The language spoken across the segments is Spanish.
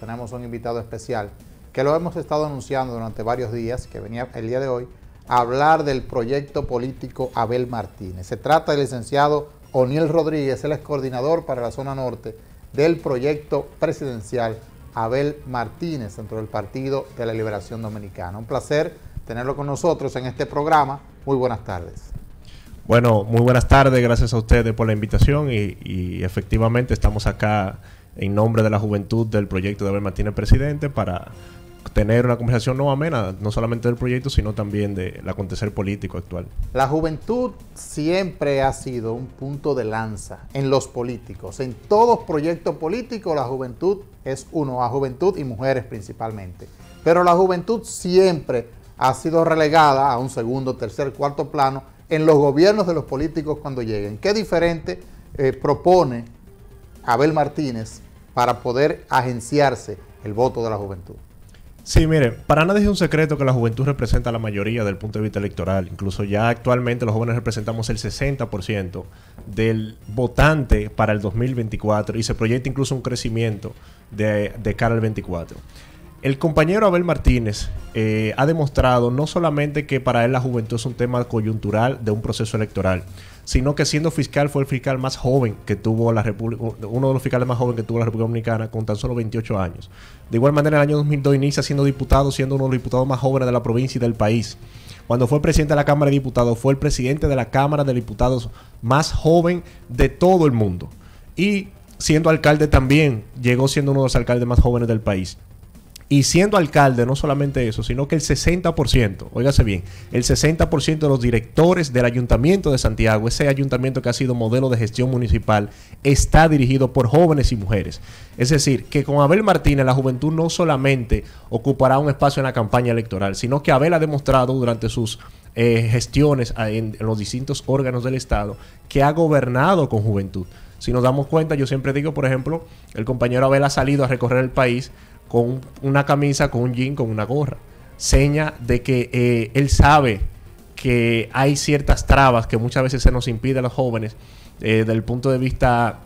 Tenemos un invitado especial que lo hemos estado anunciando durante varios días, que venía el día de hoy, a hablar del proyecto político Abel Martínez. Se trata del licenciado O'Neill Rodríguez, él es coordinador para la zona norte del proyecto presidencial Abel Martínez dentro del Partido de la Liberación Dominicana. Un placer tenerlo con nosotros en este programa. Muy buenas tardes. Bueno, muy buenas tardes, gracias a ustedes por la invitación y, y efectivamente estamos acá en nombre de la juventud del proyecto de Abel Martínez Presidente para tener una conversación no amena, no solamente del proyecto, sino también del acontecer político actual. La juventud siempre ha sido un punto de lanza en los políticos. En todos proyectos políticos la juventud es uno, a juventud y mujeres principalmente. Pero la juventud siempre ha sido relegada a un segundo, tercer, cuarto plano en los gobiernos de los políticos cuando lleguen. ¿Qué diferente eh, propone Abel Martínez para poder agenciarse el voto de la juventud. Sí, mire, para nadie es un secreto que la juventud representa la mayoría del punto de vista electoral. Incluso ya actualmente los jóvenes representamos el 60% del votante para el 2024 y se proyecta incluso un crecimiento de, cara al 24. El compañero Abel Martínez eh, ha demostrado no solamente que para él la juventud es un tema coyuntural de un proceso electoral, sino que siendo fiscal fue el fiscal más joven que tuvo la República, uno de los fiscales más jóvenes que tuvo la República Dominicana con tan solo 28 años. De igual manera, en el año 2002 inicia siendo diputado, siendo uno de los diputados más jóvenes de la provincia y del país. Cuando fue presidente de la Cámara de Diputados, fue el presidente de la Cámara de Diputados más joven de todo el mundo. Y siendo alcalde también, llegó siendo uno de los alcaldes más jóvenes del país. Y siendo alcalde, no solamente eso, sino que el 60%, óigase bien, el 60% de los directores del Ayuntamiento de Santiago, ese ayuntamiento que ha sido modelo de gestión municipal, está dirigido por jóvenes y mujeres. Es decir, que con Abel Martínez la juventud no solamente ocupará un espacio en la campaña electoral, sino que Abel ha demostrado durante sus eh, gestiones en los distintos órganos del Estado que ha gobernado con juventud. Si nos damos cuenta, yo siempre digo, por ejemplo, el compañero Abel ha salido a recorrer el país con una camisa, con un jean, con una gorra. Seña de que eh, él sabe que hay ciertas trabas que muchas veces se nos impide a los jóvenes eh, desde el punto de vista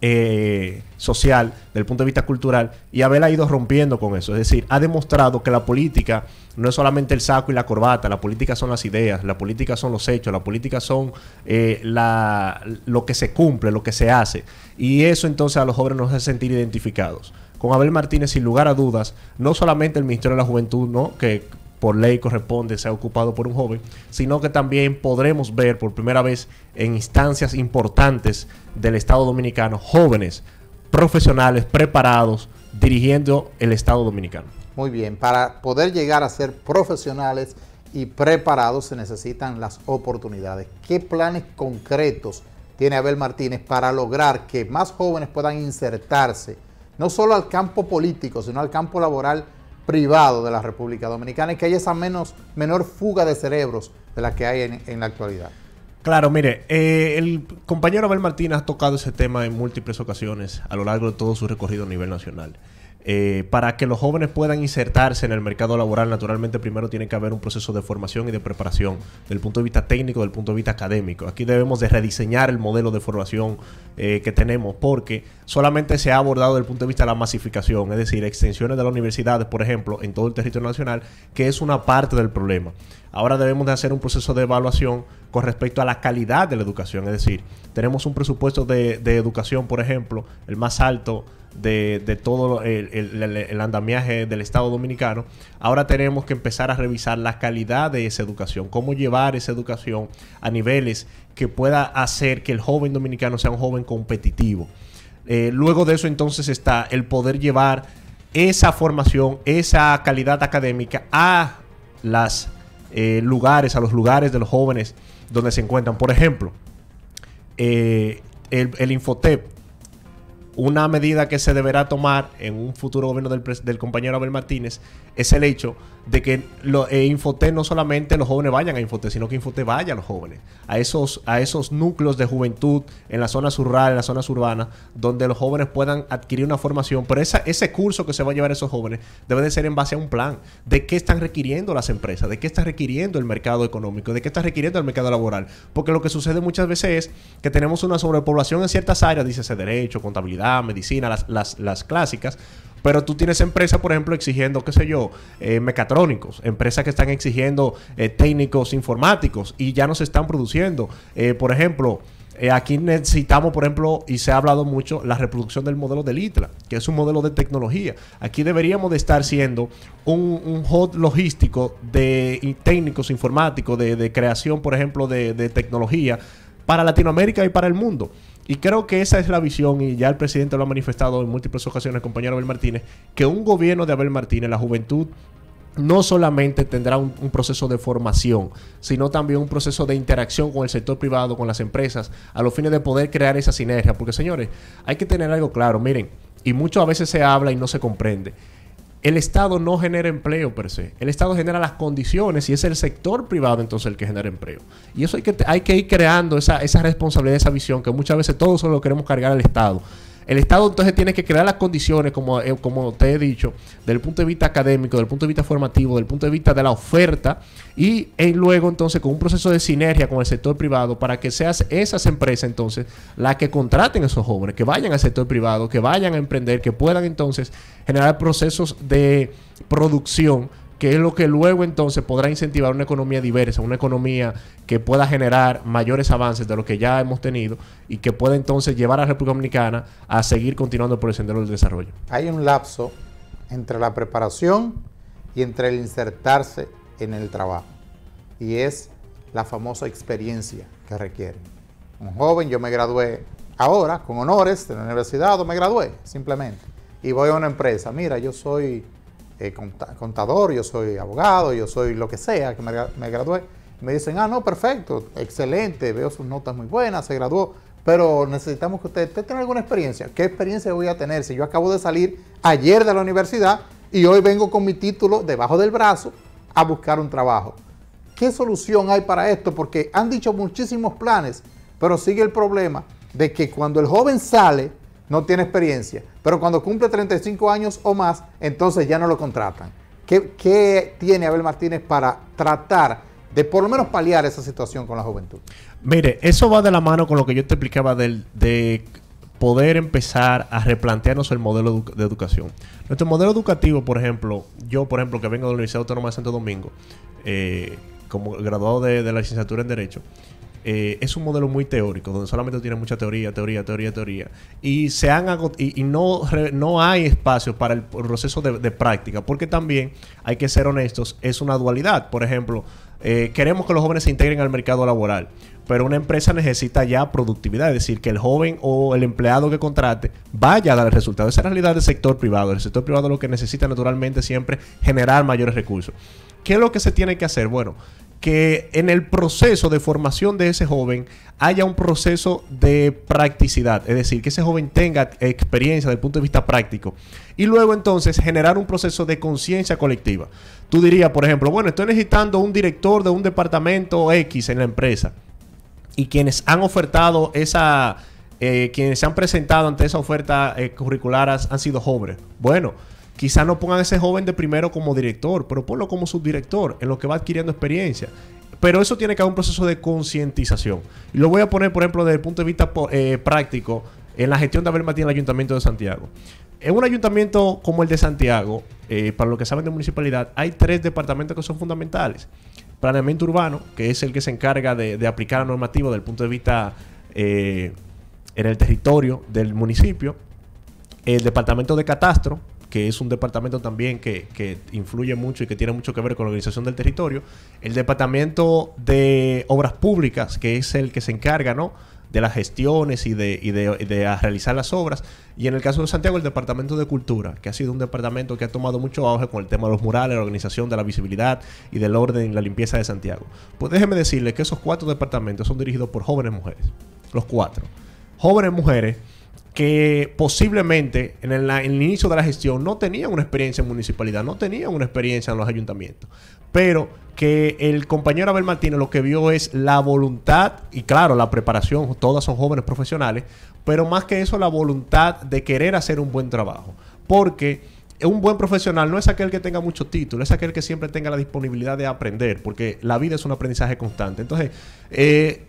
eh, social, del punto de vista cultural, y Abel ha ido rompiendo con eso. Es decir, ha demostrado que la política no es solamente el saco y la corbata, la política son las ideas, la política son los hechos, la política son eh, lo que se cumple, lo que se hace. Y eso entonces a los jóvenes nos hace sentir identificados con Abel Martínez, sin lugar a dudas, no solamente el Ministerio de la Juventud, ¿no? que por ley corresponde sea ocupado por un joven, sino que también podremos ver por primera vez en instancias importantes del Estado Dominicano jóvenes profesionales preparados dirigiendo el Estado Dominicano. Muy bien, para poder llegar a ser profesionales y preparados se necesitan las oportunidades. ¿Qué planes concretos tiene Abel Martínez para lograr que más jóvenes puedan insertarse? no solo al campo político, sino al campo laboral privado de la República Dominicana y que haya esa menos, menor fuga de cerebros de la que hay en, la actualidad. Claro, mire, eh, el compañero Abel Martínez ha tocado ese tema en múltiples ocasiones a lo largo de todo su recorrido a nivel nacional. Eh, para que los jóvenes puedan insertarse en el mercado laboral, naturalmente primero tiene que haber un proceso de formación y de preparación, del punto de vista técnico, del punto de vista académico. Aquí debemos de rediseñar el modelo de formación eh, que tenemos, porque solamente se ha abordado desde el punto de vista de la masificación, es decir, extensiones de las universidades, por ejemplo, en todo el territorio nacional, que es una parte del problema. Ahora debemos de hacer un proceso de evaluación con respecto a la calidad de la educación, es decir, tenemos un presupuesto de educación, por ejemplo, el más alto de, todo el, andamiaje del Estado dominicano, ahora tenemos que empezar a revisar la calidad de esa educación, cómo llevar esa educación a niveles que pueda hacer que el joven dominicano sea un joven competitivo. Eh, luego de eso entonces está el poder llevar esa formación, esa calidad académica a los eh, lugares, a los lugares de los jóvenes donde se encuentran. Por ejemplo, eh, el Infotep una medida que se deberá tomar en un futuro gobierno del, del compañero Abel Martínez es el hecho de que lo, eh, no solamente los jóvenes vayan a Infote, sino que Infote vaya a los jóvenes, a esos, a esos núcleos de juventud en las zonas rurales, en las zonas urbanas, donde los jóvenes puedan adquirir una formación. Pero esa, ese curso que se va a llevar a esos jóvenes debe de ser en base a un plan de qué están requiriendo las empresas, de qué está requiriendo el mercado económico, de qué está requiriendo el mercado laboral. Porque lo que sucede muchas veces es que tenemos una sobrepoblación en ciertas áreas, dice ese derecho, contabilidad medicina, las, clásicas. Pero tú tienes empresas, por ejemplo, exigiendo, qué sé yo, eh, mecatrónicos, empresas que están exigiendo eh, técnicos informáticos y ya no se están produciendo. Eh, por ejemplo, aquí necesitamos, por ejemplo, y se ha hablado mucho, la reproducción del modelo del ITLA, que es un modelo de tecnología. Aquí deberíamos de estar siendo un, hot logístico de técnicos informáticos, de, creación, por ejemplo, de tecnología para Latinoamérica y para el mundo. Y creo que esa es la visión, y ya el presidente lo ha manifestado en múltiples ocasiones, el compañero Abel Martínez, que un gobierno de Abel Martínez, la juventud, no solamente tendrá un, proceso de formación, sino también un proceso de interacción con el sector privado, con las empresas, a los fines de poder crear esa sinergia. Porque señores, hay que tener algo claro, miren, y mucho a veces se habla y no se comprende el Estado no genera empleo per se. El Estado genera las condiciones y es el sector privado entonces el que genera empleo. Y eso hay que, hay que ir creando esa, esa responsabilidad, esa visión que muchas veces todos solo queremos cargar al Estado. El Estado entonces tiene que crear las condiciones, como, eh, como te he dicho, desde el punto de vista académico, desde el punto de vista formativo, desde el punto de vista de la oferta, y eh, luego entonces con un proceso de sinergia con el sector privado para que sean esas empresas entonces las que contraten a esos jóvenes, que vayan al sector privado, que vayan a emprender, que puedan entonces generar procesos de producción que es lo que luego entonces podrá incentivar una economía diversa, una economía que pueda generar mayores avances de lo que ya hemos tenido y que pueda entonces llevar a la República Dominicana a seguir continuando por el sendero del desarrollo. Hay un lapso entre la preparación y entre el insertarse en el trabajo y es la famosa experiencia que requiere. Un joven, yo me gradué ahora con honores de la universidad o me gradué simplemente y voy a una empresa, mira, yo soy eh, contador, yo soy abogado, yo soy lo que sea, que me, gradué. Me dicen, ah, no, perfecto, excelente, veo sus notas muy buenas, se graduó, pero necesitamos que usted, usted tenga alguna experiencia. ¿Qué experiencia voy a tener si yo acabo de salir ayer de la universidad y hoy vengo con mi título debajo del brazo a buscar un trabajo? ¿Qué solución hay para esto? Porque han dicho muchísimos planes, pero sigue el problema de que cuando el joven sale, no tiene experiencia, pero cuando cumple 35 años o más, entonces ya no lo contratan. ¿Qué, tiene Abel Martínez para tratar de por lo menos paliar esa situación con la juventud? Mire, eso va de la mano con lo que yo te explicaba de poder empezar a replantearnos el modelo de educación. Nuestro modelo educativo, por ejemplo, yo, por ejemplo, que vengo de la Universidad Autónoma de Santo Domingo, eh, como graduado de, la licenciatura en Derecho, eh, es un modelo muy teórico, donde solamente tiene mucha teoría, teoría, teoría, teoría. Y, se han y, no, no hay espacio para el proceso de, práctica, porque también, hay que ser honestos, es una dualidad. Por ejemplo, eh, queremos que los jóvenes se integren al mercado laboral, pero una empresa necesita ya productividad, es decir, que el joven o el empleado que contrate vaya a dar el resultado. Esa es la realidad del sector privado. El sector privado lo que necesita naturalmente siempre generar mayores recursos. ¿Qué es lo que se tiene que hacer? Bueno, que en el proceso de formación de ese joven haya un proceso de practicidad, es decir, que ese joven tenga experiencia desde el punto de vista práctico. Y luego entonces generar un proceso de conciencia colectiva. Tú dirías, por ejemplo, bueno, estoy necesitando un director de un departamento X en la empresa. Y quienes han ofertado esa, eh, quienes se han presentado ante esa oferta eh, curricular han sido jóvenes. Bueno, Quizá no pongan a ese joven de primero como director, pero ponlo como subdirector, en lo que va adquiriendo experiencia. Pero eso tiene que haber un proceso de concientización. Y lo voy a poner, por ejemplo, desde el punto de vista eh, práctico, en la gestión de Abel en el Ayuntamiento de Santiago. En un ayuntamiento como el de Santiago, eh, para los que saben de municipalidad, hay tres departamentos que son fundamentales. Planeamiento urbano, que es el que se encarga de, aplicar la normativa desde el punto de vista eh, en el territorio del municipio. El departamento de catastro, que es un departamento también que, influye mucho y que tiene mucho que ver con la organización del territorio. El departamento de obras públicas, que es el que se encarga, ¿no? de las gestiones y de, y de, realizar las obras. Y en el caso de Santiago, el Departamento de Cultura, que ha sido un departamento que ha tomado mucho auge con el tema de los murales, la organización de la visibilidad y del orden, y la limpieza de Santiago. Pues déjeme decirle que esos cuatro departamentos son dirigidos por jóvenes mujeres. Los cuatro. Jóvenes mujeres que posiblemente en el, inicio de la gestión no tenían una experiencia en municipalidad, no tenían una experiencia en los ayuntamientos, pero que el compañero Abel Martínez lo que vio es la voluntad y claro, la preparación, todas son jóvenes profesionales, pero más que eso la voluntad de querer hacer un buen trabajo, porque un buen profesional no es aquel que tenga muchos títulos, es aquel que siempre tenga la disponibilidad de aprender, porque la vida es un aprendizaje constante. Entonces, eh,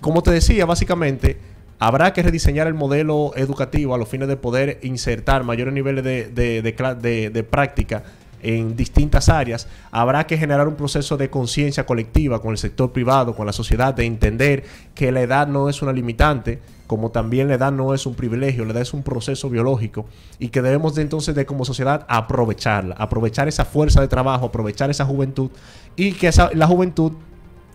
como te decía, básicamente Habrá que rediseñar el modelo educativo a los fines de poder insertar mayores niveles de, práctica en distintas áreas, habrá que generar un proceso de conciencia colectiva con el sector privado, con la sociedad, de entender que la edad no es una limitante, como también la edad no es un privilegio, la edad es un proceso biológico y que debemos entonces de como sociedad aprovecharla, aprovechar esa fuerza de trabajo, aprovechar esa juventud y que la juventud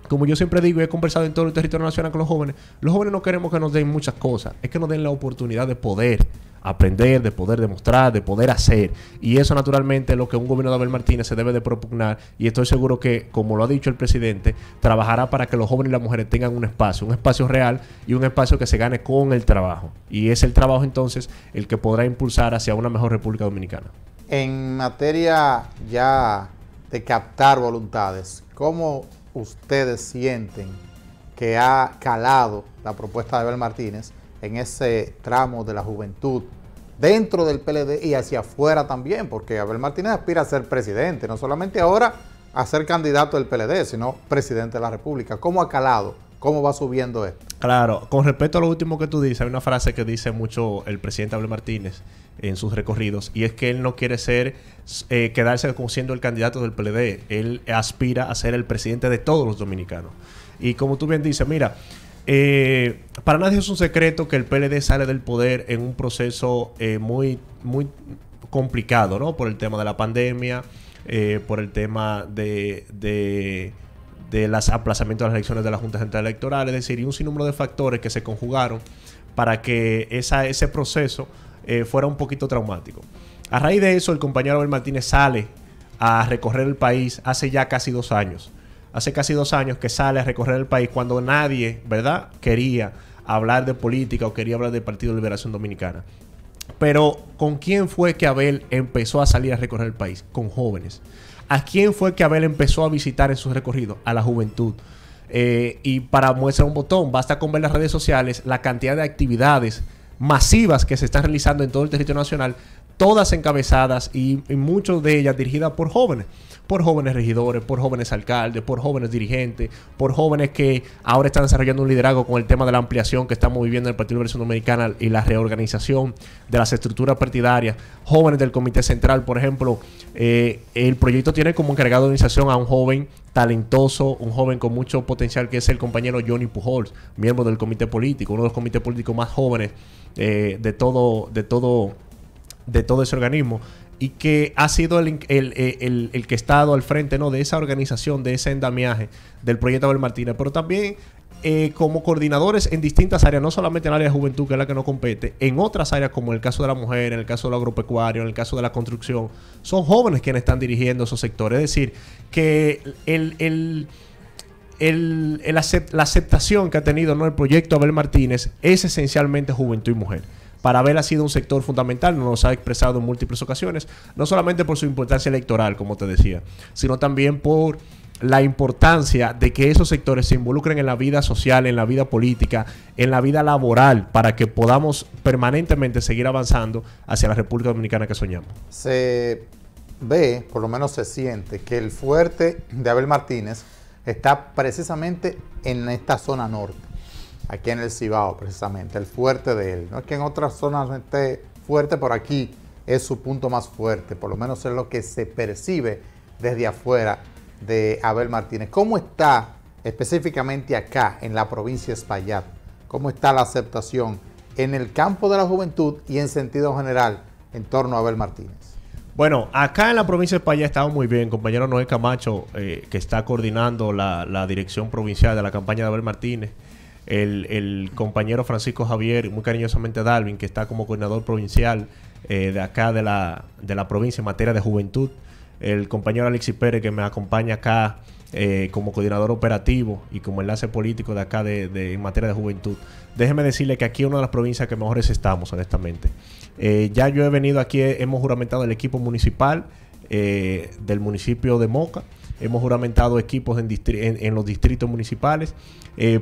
como yo siempre digo he conversado en todo el territorio nacional con los jóvenes, los jóvenes no queremos que nos den muchas cosas, es que nos den la oportunidad de poder aprender, de poder demostrar, de poder hacer. Y eso naturalmente es lo que un gobierno de Abel Martínez se debe de propugnar y estoy seguro que, como lo ha dicho el presidente, trabajará para que los jóvenes y las mujeres tengan un espacio, un espacio real y un espacio que se gane con el trabajo. Y es el trabajo entonces el que podrá impulsar hacia una mejor República Dominicana. En materia ya de captar voluntades, ¿cómo ustedes sienten que ha calado la propuesta de Abel Martínez en ese tramo de la juventud dentro del PLD y hacia afuera también, porque Abel Martínez aspira a ser presidente, no solamente ahora a ser candidato del PLD, sino presidente de la República. ¿Cómo ha calado? ¿Cómo va subiendo esto? Claro, con respecto a lo último que tú dices, hay una frase que dice mucho el presidente Abel Martínez, en sus recorridos y es que él no quiere ser eh, quedarse como siendo el candidato del PLD, él aspira a ser el presidente de todos los dominicanos. Y como tú bien dices, mira, eh, para nadie es un secreto que el PLD sale del poder en un proceso eh, muy, muy complicado, ¿no? Por el tema de la pandemia, por el tema de, de de los aplazamientos de las elecciones de la Junta Central Electoral, es decir, y un sinnúmero de factores que se conjugaron para que esa, ese proceso eh, fuera un poquito traumático. A raíz de eso, el compañero Abel Martínez sale a recorrer el país hace ya casi dos años. Hace casi dos años que sale a recorrer el país cuando nadie, ¿verdad?, quería hablar de política o quería hablar del Partido de Liberación Dominicana. Pero ¿con quién fue que Abel empezó a salir a recorrer el país? Con jóvenes. ¿A quién fue que Abel empezó a visitar en sus recorridos? A la juventud. Eh, y para muestra un botón, basta con ver las redes sociales la cantidad de actividades masivas que se están realizando en todo el territorio nacional, todas encabezadas y, muchas de ellas dirigidas por jóvenes por jóvenes regidores, por jóvenes alcaldes, por jóvenes dirigentes, por jóvenes que ahora están desarrollando un liderazgo con el tema de la ampliación que estamos viviendo en el Partido Liberación Dominicana y la reorganización de las estructuras partidarias, jóvenes del Comité Central, por ejemplo, eh, el proyecto tiene como encargado de organización a un joven talentoso, un joven con mucho potencial que es el compañero Johnny Pujols, miembro del comité político, uno de los comités políticos más jóvenes eh, de, todo, de, todo, de todo ese organismo y que ha sido el, eh, que ha estado al frente ¿no? de esa organización, de ese endamiaje del proyecto Abel Martínez, pero también eh, como coordinadores en distintas áreas, no solamente en el área de juventud, que es la que no compete, en otras áreas como el caso de la mujer, en el caso del agropecuario, en el caso de la construcción, son jóvenes quienes están dirigiendo esos sectores. Es decir, que el el, la aceptación que ha tenido ¿no? el proyecto Abel Martínez es esencialmente juventud y mujer. Para Abel ha sido un sector fundamental, nos ha expresado en múltiples ocasiones, no solamente por su importancia electoral, como te decía, sino también por la importancia de que esos sectores se involucren en la vida social, en la vida política, en la vida laboral, para que podamos permanentemente seguir avanzando hacia la República Dominicana que soñamos. Se ve, por lo menos se siente, que el fuerte de Abel Martínez está precisamente en esta zona norte, aquí en el Cibao, precisamente, el fuerte de él. No es que en otras zonas esté fuerte, por aquí es su punto más fuerte, por lo menos es lo que se percibe desde afuera de Abel Martínez. ¿Cómo está específicamente acá en la provincia de Espaillat? ¿Cómo está la aceptación en el campo de la juventud y en sentido general en torno a Abel Martínez? Bueno, acá en la provincia de España estamos muy bien. Compañero Noé Camacho, eh, que está coordinando la, dirección provincial de la campaña de Abel Martínez. El, compañero Francisco Javier, muy cariñosamente Dalvin, que está como coordinador provincial eh, de acá de la, de la provincia en materia de juventud. El compañero Alexis Pérez, que me acompaña acá eh, como coordinador operativo y como enlace político de acá de, en materia de juventud. Déjeme decirle que aquí es una de las provincias que mejores estamos, honestamente. Eh, ya yo he venido aquí, hemos juramentado el equipo municipal eh, del municipio de Moca. Hemos juramentado equipos en, los distritos municipales.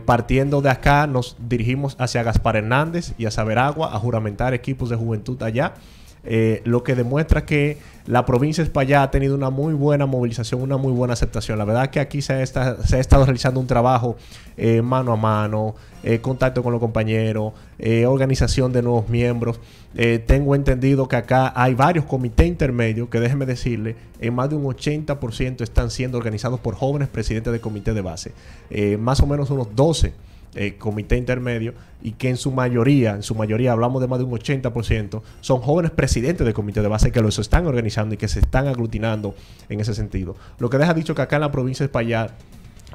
partiendo de acá, nos dirigimos hacia Gaspar Hernández y a Saberagua a juramentar equipos de juventud allá. Eh, lo que demuestra que la provincia de España ha tenido una muy buena movilización, una muy buena aceptación. La verdad que aquí se, ha estado realizando un trabajo eh, mano a mano, eh, contacto con los compañeros, organización de nuevos miembros. tengo entendido que acá hay varios comités intermedios que déjeme decirle, en más de un 80% están siendo organizados por jóvenes presidentes de comité de base, más o menos unos 12 eh, comité intermedio, y que en su mayoría, en su mayoría hablamos de más de un 80%, son jóvenes presidentes de comité de base que los están organizando y que se están aglutinando en ese sentido. Lo que deja dicho que acá en la provincia de Payá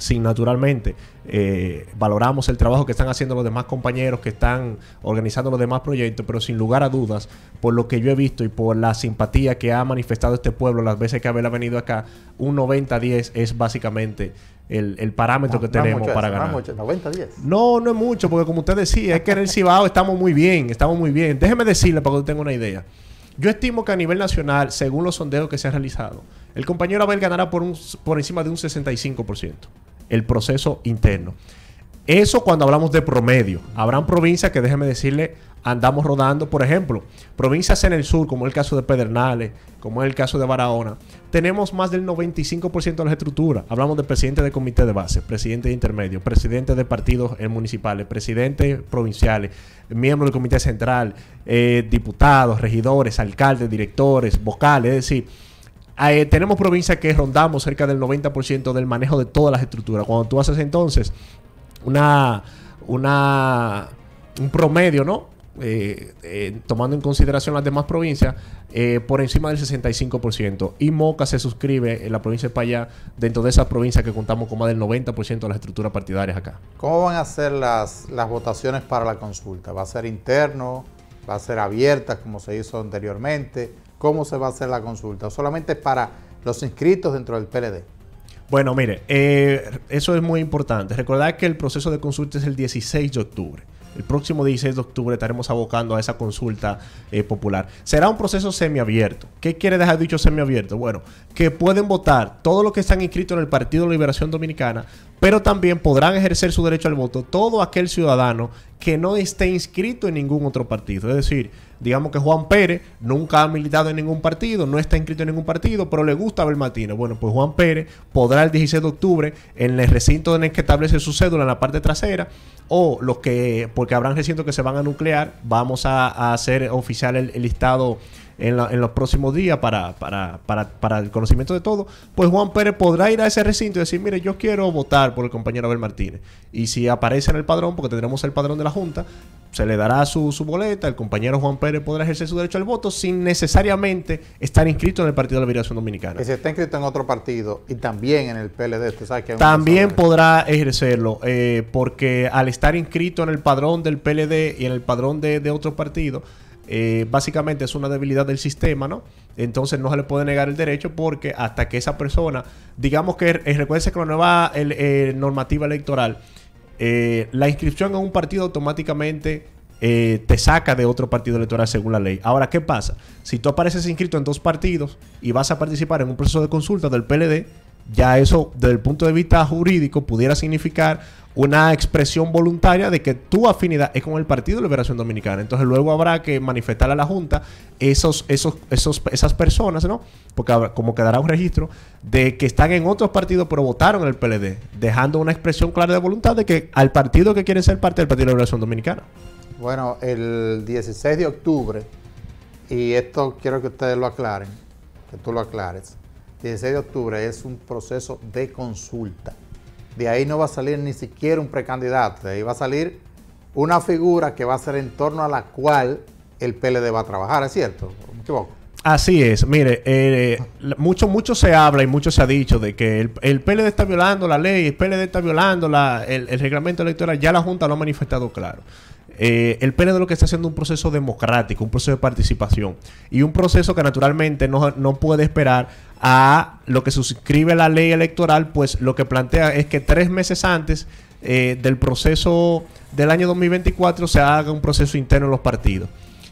sin naturalmente eh, valoramos el trabajo que están haciendo los demás compañeros que están organizando los demás proyectos, pero sin lugar a dudas, por lo que yo he visto y por la simpatía que ha manifestado este pueblo las veces que Abel ha venido acá, un 90-10 es básicamente el, parámetro que tenemos para ganar. No, 90, no, no es mucho, porque como usted decía, es que en el Cibao estamos muy bien, estamos muy bien. Déjeme decirle para que usted tenga una idea. Yo estimo que a nivel nacional, según los sondeos que se han realizado, el compañero Abel ganará por, un, por encima de un 65% el proceso interno. Eso cuando hablamos de promedio. Habrán provincias que, déjeme decirle, andamos rodando. Por ejemplo, provincias en el sur, como el caso de Pedernales, como el caso de Barahona, tenemos más del 95% de las estructuras. Hablamos de presidente de comité de base, presidente de intermedio, presidente de partidos eh, municipales, presidentes provinciales, miembros del comité central, eh, diputados, regidores, alcaldes, directores, vocales. Es decir, Ah, eh, tenemos provincias que rondamos cerca del 90% del manejo de todas las estructuras. Cuando tú haces entonces una, un promedio, ¿no? Eh, eh, tomando en consideración las demás provincias, por encima del 65%. Y Moca se suscribe en la provincia de Payá dentro de esas provincias que contamos con más del 90% de las estructuras partidarias acá. ¿Cómo van a ser las, las votaciones para la consulta? ¿Va a ser interno? ¿Va a ser abierta como se hizo anteriormente? cómo se va a hacer la consulta, solamente para los inscritos dentro del PLD. Bueno, mire, eh, eso es muy importante. Recordad que el proceso de consulta es el 16 de octubre. El próximo 16 de octubre estaremos abocando a esa consulta eh, popular. Será un proceso semiabierto. ¿Qué quiere dejar dicho semiabierto? Bueno, que pueden votar todos los que están inscritos en el Partido de Liberación Dominicana, pero también podrán ejercer su derecho al voto todo aquel ciudadano que no esté inscrito en ningún otro partido. Es decir, digamos que Juan Pérez nunca ha militado en ningún partido, no está inscrito en ningún partido, pero le gusta ver Martínez. Bueno, pues Juan Pérez podrá el 16 de octubre en el recinto en el que establece su cédula en la parte trasera o los que, porque habrán recintos que se van a nuclear, vamos a, hacer oficial el, listado en, los próximos días para, para, para el conocimiento de todo, pues Juan Pérez podrá ir a ese recinto y decir, mire, yo quiero votar por el compañero Abel Martínez. Y si aparece en el padrón, porque tendremos el padrón de la Junta, se le dará su, boleta, el compañero Juan Pérez podrá ejercer su derecho al voto sin necesariamente estar inscrito en el Partido de la Liberación Dominicana. Y si está inscrito en otro partido y también en el PLD, sabes que También podrá ejercerlo, eh, porque al estar inscrito en el padrón del PLD y en el padrón de, de otro partido, eh, básicamente es una debilidad del sistema, ¿no? entonces no se le puede negar el derecho porque hasta que esa persona, digamos que eh, recuerden que la nueva eh, normativa electoral, eh, la inscripción a un partido automáticamente te saca de otro partido electoral según la ley. Ahora, ¿qué pasa? Si tú apareces inscrito en dos partidos y vas a participar en un proceso de consulta del PLD, ya eso desde el punto de vista jurídico pudiera significar una expresión voluntaria de que tu afinidad es con el Partido de Liberación Dominicana. Entonces luego habrá que manifestar a la Junta esos, esos, esas personas, ¿no? Porque como quedará un registro de que están en otros partidos pero votaron en el PLD, dejando una expresión clara de voluntad de que al partido que quiere ser parte del Partido de Liberación Dominicana. Bueno, el 16 de octubre, y esto quiero que ustedes lo aclaren, que tú lo aclares, 16 de octubre es un proceso de consulta de ahí no va a salir ni siquiera un precandidato, de ahí va a salir una figura que va a ser en torno a la cual el PLD va a trabajar, ¿es cierto? Así es, mire, eh, mucho, mucho se habla y mucho se ha dicho de que el, PLD está violando la ley, el PLD está violando el, reglamento electoral, ya la Junta lo ha manifestado claro. Eh, el PLD lo que está haciendo es un proceso democrático, un proceso de participación y un proceso que naturalmente no, puede esperar a lo que suscribe la ley electoral, pues lo que plantea es que tres meses antes eh, del proceso del año 2024 se haga un proceso interno en los partidos.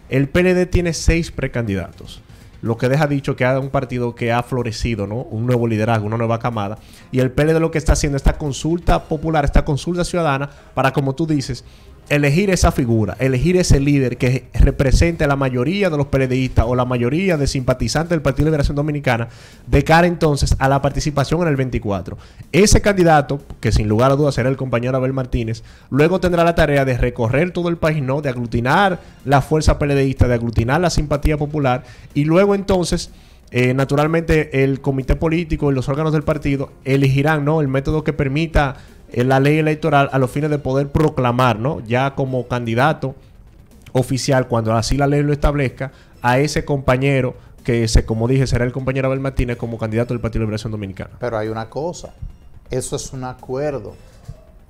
El PLD tiene seis precandidatos, lo que deja dicho que haga un partido que ha florecido, ¿no? Un nuevo liderazgo, una nueva camada. Y el PLD lo que está haciendo esta consulta popular, esta consulta ciudadana, para, como tú dices, elegir esa figura, elegir ese líder que represente a la mayoría de los PLDistas o la mayoría de simpatizantes del Partido de Liberación Dominicana de cara entonces a la participación en el 24. Ese candidato, que sin lugar a dudas será el compañero Abel Martínez, luego tendrá la tarea de recorrer todo el país, ¿no? de aglutinar la fuerza PLDista, de aglutinar la simpatía popular y luego entonces... Eh, naturalmente el comité político y los órganos del partido elegirán ¿no? el método que permita en la ley electoral a los fines de poder proclamar, ¿no? Ya como candidato oficial, cuando así la ley lo establezca, a ese compañero que, como dije, será el compañero Abel Martínez como candidato del Partido de Liberación Dominicana. Pero hay una cosa, eso es un acuerdo.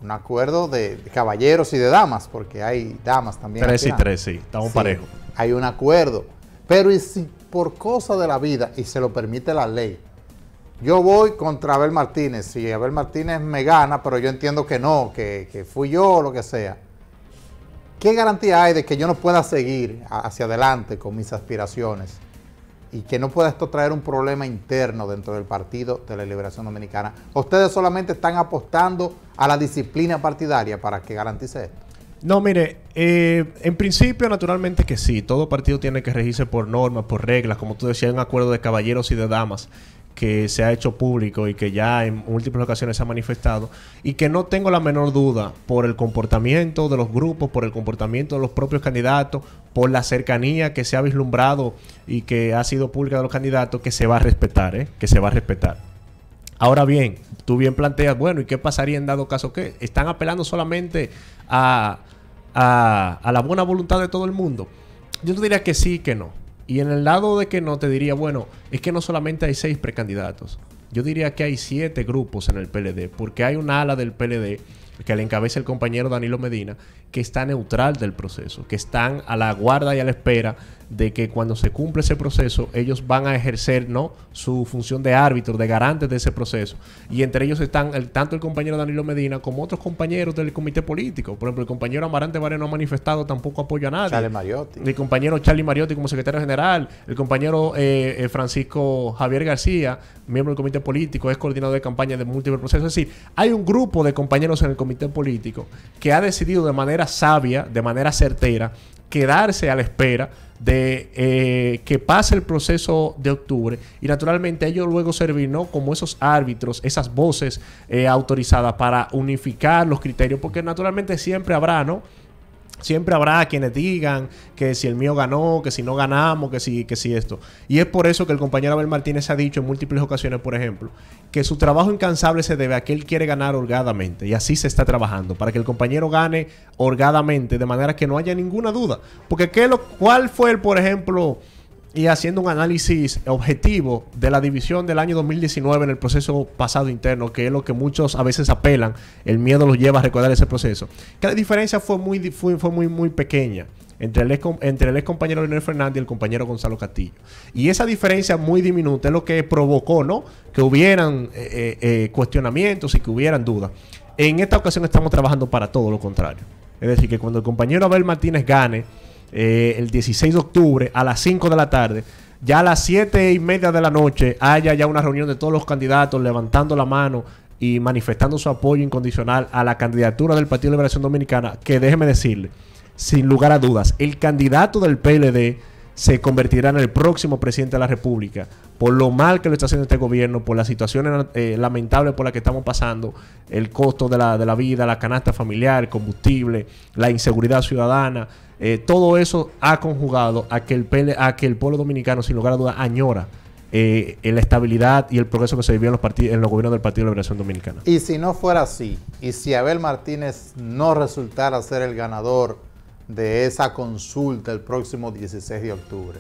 Un acuerdo de, caballeros y de damas, porque hay damas también. Tres y tres, sí, estamos parejos. Hay un acuerdo. Pero y si por cosa de la vida, y se lo permite la ley, yo voy contra Abel Martínez. Si Abel Martínez me gana, pero yo entiendo que no, que, fui yo o lo que sea. ¿Qué garantía hay de que yo no pueda seguir hacia adelante con mis aspiraciones? y que no pueda esto traer un problema interno dentro del Partido de la Liberación Dominicana. Ustedes solamente están apostando a la disciplina partidaria para que garantice esto. No, mire, eh, en principio naturalmente que sí, todo partido tiene que regirse por normas, por reglas, como tú decías, un acuerdo de caballeros y de damas que se ha hecho público y que ya en múltiples ocasiones se ha manifestado y que no tengo la menor duda por el comportamiento de los grupos, por el comportamiento de los propios candidatos, por la cercanía que se ha vislumbrado y que ha sido pública de los candidatos, que se va a respetar, ¿eh? que se va a respetar. Ahora bien, tú bien planteas, bueno, ¿y qué pasaría en dado caso que están apelando solamente a, a, a la buena voluntad de todo el mundo? Yo te diría que sí que no. Y en el lado de que no, te diría, bueno, es que no solamente hay seis precandidatos. Yo diría que hay siete grupos en el PLD, porque hay una ala del PLD que le encabeza el compañero Danilo Medina, que está neutral del proceso, que están a la guarda y a la espera de que cuando se cumple ese proceso, ellos van a ejercer ¿no? su función de árbitro, de garante de ese proceso. Y entre ellos están tanto el compañero Danilo Medina como otros compañeros del comité político. Por ejemplo, el compañero Amarante Varela no ha manifestado tampoco apoyo a nadie. El compañero Charlie Mariotti como secretario general. El compañero eh, eh, Francisco Javier García, miembro del comité político, es coordinador de campaña de múltiples procesos. Es decir, hay un grupo de compañeros en el comité político que ha decidido de manera sabia, de manera certera, quedarse a la espera de eh, que pase el proceso de octubre y naturalmente ellos luego ¿no? como esos árbitros, esas voces eh, autorizadas para unificar los criterios, porque naturalmente siempre habrá, ¿no? Siempre habrá quienes digan que si el mío ganó, que si no ganamos, que si, que si esto. Y es por eso que el compañero Abel Martínez ha dicho en múltiples ocasiones, por ejemplo, que su trabajo incansable se debe a que él quiere ganar holgadamente. Y así se está trabajando, para que el compañero gane holgadamente, de manera que no haya ninguna duda. Porque lo, ¿cuál fue el, por ejemplo, y haciendo un análisis objetivo de la división del año 2019 en el proceso pasado interno, que es lo que muchos a veces apelan, el miedo los lleva a recordar ese proceso, que la diferencia fue muy, fue, muy, muy pequeña entre el, ex, entre el compañero Leonel Fernández y el compañero Gonzalo Castillo. Y esa diferencia muy diminuta es lo que provocó, ¿no? Que hubieran eh, eh, eh, cuestionamientos y que hubieran dudas. En esta ocasión estamos trabajando para todo lo contrario. Es decir, que cuando el compañero Abel Martínez gane, eh, el 16 de octubre a las 5 de la tarde, ya a las 7 y media de la noche haya ya una reunión de todos los candidatos levantando la mano y manifestando su apoyo incondicional a la candidatura del Partido de Liberación Dominicana, que déjeme decirle, sin lugar a dudas, el candidato del PLD se convertirá en el próximo presidente de la República, por lo mal que lo está haciendo este gobierno, por las situaciones lamentable eh, lamentables por la que estamos pasando, el costo de la, de la vida, la canasta familiar, el combustible, la inseguridad ciudadana, eh, todo eso ha conjugado a que el, a que el pueblo dominicano, sin lugar a dudas, añora en eh, la estabilidad y el progreso que se vivió en los, partidos, en los gobiernos del Partido de Liberación Dominicana. Y si no fuera así, y si Abel Martínez no resultara ser el ganador de esa consulta el próximo 16 de octubre.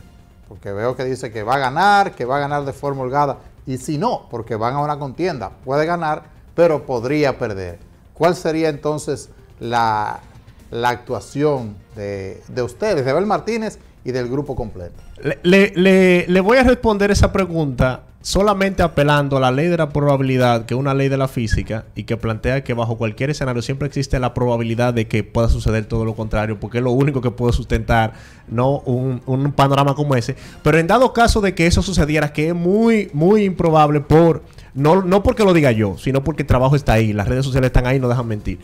Porque veo que dice que va a ganar, que va a ganar de forma holgada. Y si no, porque van a una contienda, puede ganar, pero podría perder. ¿Cuál sería entonces la, la actuación de, de ustedes, de Abel Martínez y del grupo completo. Le, voy a responder esa pregunta solamente apelando a la ley de la probabilidad, que es una ley de la física, y que plantea que bajo cualquier escenario siempre existe la probabilidad de que pueda suceder todo lo contrario, porque es lo único que puede sustentar ¿no? un, panorama como ese. Pero en dado caso de que eso sucediera, que es muy, muy improbable por... No, no porque lo diga yo, sino porque el trabajo está ahí, las redes sociales están ahí, no dejan mentir.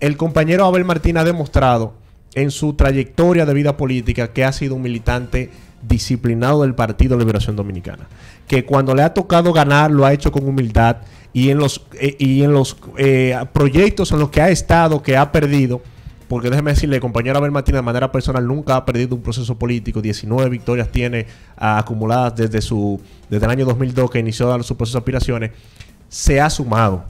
El compañero Abel Martín ha demostrado en su trayectoria de vida política que ha sido un militante disciplinado del Partido Liberación Dominicana, que cuando le ha tocado ganar lo ha hecho con humildad y en los, eh, y en los eh, proyectos en los que ha estado, que ha perdido, porque déjeme decirle, compañera Abel Martínez de manera personal nunca ha perdido un proceso político, 19 victorias tiene ah, acumuladas desde, su, desde el año 2002 que inició su proceso de aspiraciones, se ha sumado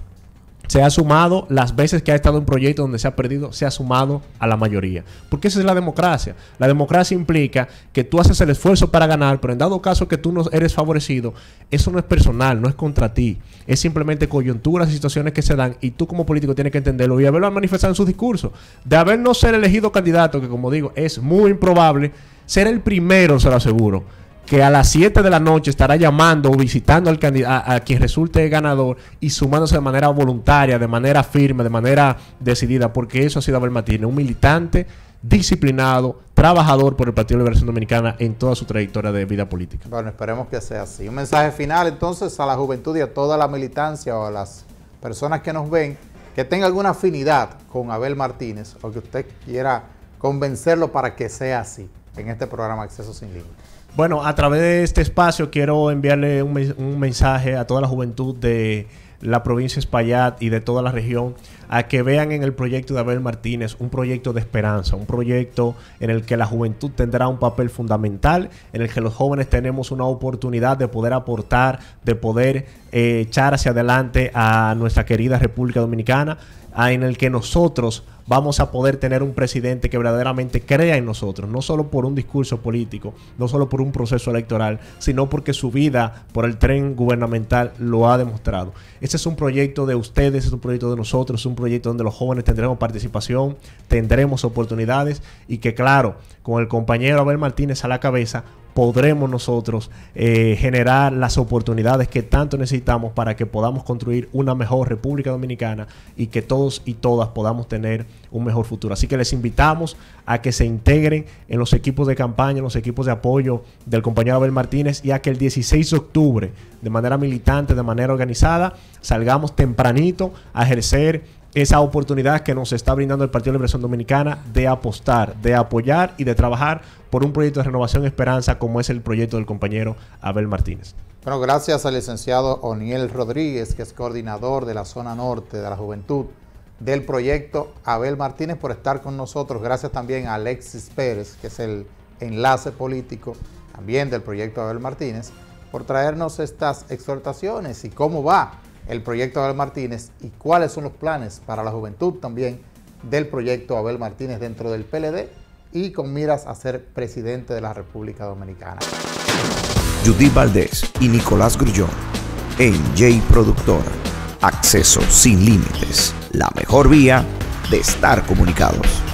se ha sumado las veces que ha estado en proyectos donde se ha perdido, se ha sumado a la mayoría. Porque esa es la democracia. La democracia implica que tú haces el esfuerzo para ganar, pero en dado caso que tú no eres favorecido, eso no es personal, no es contra ti. Es simplemente coyunturas y situaciones que se dan y tú como político tienes que entenderlo y haberlo manifestado en sus discursos. De haber no ser elegido candidato, que como digo, es muy improbable, ser el primero, se lo aseguro que a las 7 de la noche estará llamando o visitando al candidato, a quien resulte ganador y sumándose de manera voluntaria, de manera firme, de manera decidida, porque eso ha sido Abel Martínez, un militante disciplinado, trabajador por el Partido de Liberación Dominicana en toda su trayectoria de vida política. Bueno, esperemos que sea así. Un mensaje final entonces a la juventud y a toda la militancia o a las personas que nos ven, que tenga alguna afinidad con Abel Martínez o que usted quiera convencerlo para que sea así en este programa Acceso Sin Límites. Bueno, a través de este espacio quiero enviarle un, mensaje a toda la juventud de la provincia de Espaillat y de toda la región a que vean en el proyecto de Abel Martínez un proyecto de esperanza, un proyecto en el que la juventud tendrá un papel fundamental, en el que los jóvenes tenemos una oportunidad de poder aportar, de poder eh, echar hacia adelante a nuestra querida República Dominicana Ah, en el que nosotros vamos a poder tener un presidente que verdaderamente crea en nosotros, no solo por un discurso político, no solo por un proceso electoral, sino porque su vida por el tren gubernamental lo ha demostrado. Ese es un proyecto de ustedes, es un proyecto de nosotros, es un proyecto donde los jóvenes tendremos participación, tendremos oportunidades y que claro, con el compañero Abel Martínez a la cabeza, podremos nosotros eh, generar las oportunidades que tanto necesitamos para que podamos construir una mejor República Dominicana y que todos y todas podamos tener un mejor futuro. Así que les invitamos a que se integren en los equipos de campaña, en los equipos de apoyo del compañero Abel Martínez y a que el 16 de octubre, de manera militante, de manera organizada, salgamos tempranito a ejercer esa oportunidad que nos está brindando el Partido de Liberación Dominicana de apostar, de apoyar y de trabajar por un proyecto de renovación esperanza como es el proyecto del compañero Abel Martínez. Bueno, gracias al licenciado Oniel Rodríguez, que es coordinador de la zona norte de la juventud del proyecto Abel Martínez por estar con nosotros. Gracias también a Alexis Pérez, que es el enlace político también del proyecto Abel Martínez, por traernos estas exhortaciones y cómo va el proyecto Abel Martínez y cuáles son los planes para la juventud también del proyecto Abel Martínez dentro del PLD y con miras a ser presidente de la República Dominicana. Judith Valdés y Nicolás Grullón en Productor. Acceso sin límites, la mejor vía de estar comunicados.